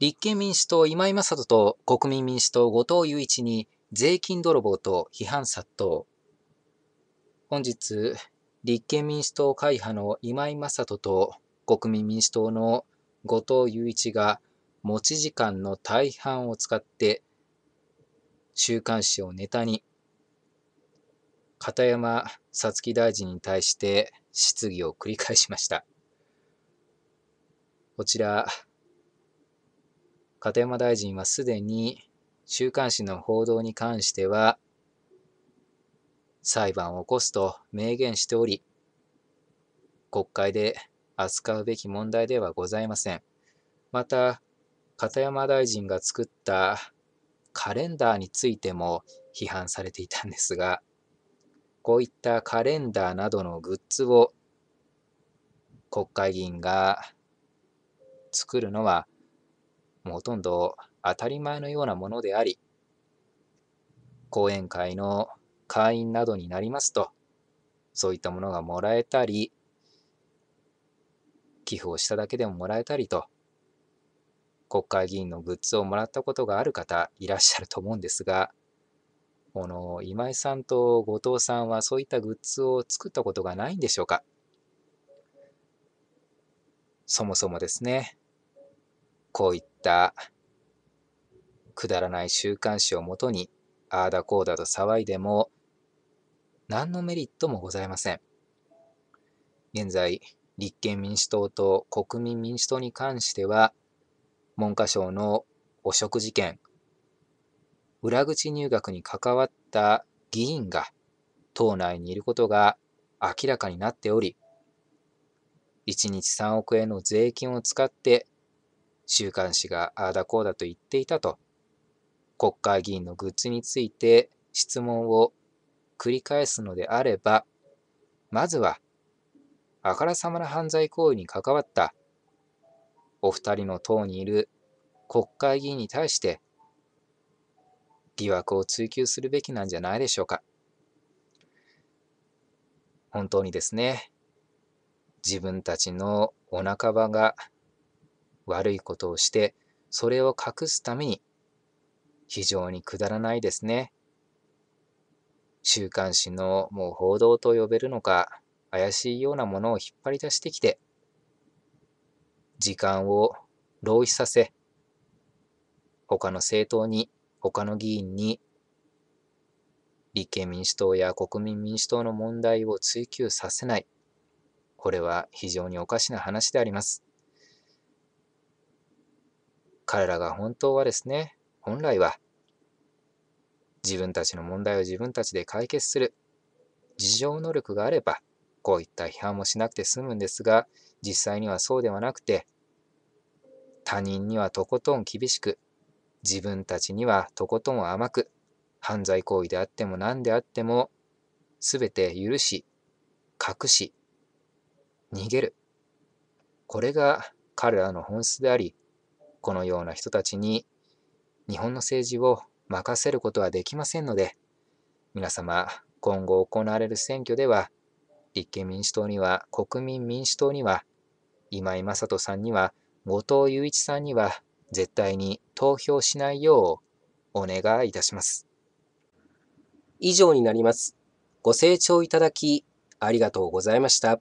立憲民主党今井正人と国民民主党後藤祐一に税金泥棒と批判殺到。本日、立憲民主党会派の今井正人と国民民主党の後藤祐一が持ち時間の大半を使って週刊誌をネタに片山さつき大臣に対して質疑を繰り返しました。こちら、片山大臣はすでに週刊誌の報道に関しては裁判を起こすと明言しており、国会で扱うべき問題ではございません。また、片山大臣が作ったカレンダーについても批判されていたんですが、こういったカレンダーなどのグッズを国会議員が作るのはもうほとんど当たり前のようなものであり、講演会の会員などになりますと、そういったものがもらえたり、寄付をしただけでももらえたりと、国会議員のグッズをもらったことがある方いらっしゃると思うんですが、この今井さんと後藤さんはそういったグッズを作ったことがないんでしょうかそもそもですね、こういったくだらない週刊誌をもとに、ああだこうだと騒いでも、何のメリットもございません。現在、立憲民主党と国民民主党に関しては、文科省の汚職事件、裏口入学に関わった議員が党内にいることが明らかになっており、1日3億円の税金を使って週刊誌がああだこうだと言っていたと、国会議員のグッズについて質問を繰り返すのであれば、まずは、あからさまな犯罪行為に関わったお二人の党にいる国会議員に対して疑惑を追及するべきなんじゃないでしょうか。本当にですね、自分たちのお半ばが悪いことをして、それを隠すために、非常にくだらないですね。週刊誌のもう報道と呼べるのか、怪しいようなものを引っ張り出してきて、時間を浪費させ、他の政党に、他の議員に、立憲民主党や国民民主党の問題を追及させない。これは非常におかしな話であります。彼らが本当はですね、本来は自分たちの問題を自分たちで解決する自浄能力があれば、こういった批判もしなくて済むんですが、実際にはそうではなくて、他人にはとことん厳しく、自分たちにはとことん甘く、犯罪行為であっても何であっても、すべて許し、隠し、逃げる。これが彼らの本質であり、このような人たちに日本の政治を任せることはできませんので、皆様、今後行われる選挙では、立憲民主党には、国民民主党には、今井雅人さんには、後藤祐一さんには、絶対に投票しないようお願いいたします。以上になります。ご清聴いただき、ありがとうございました。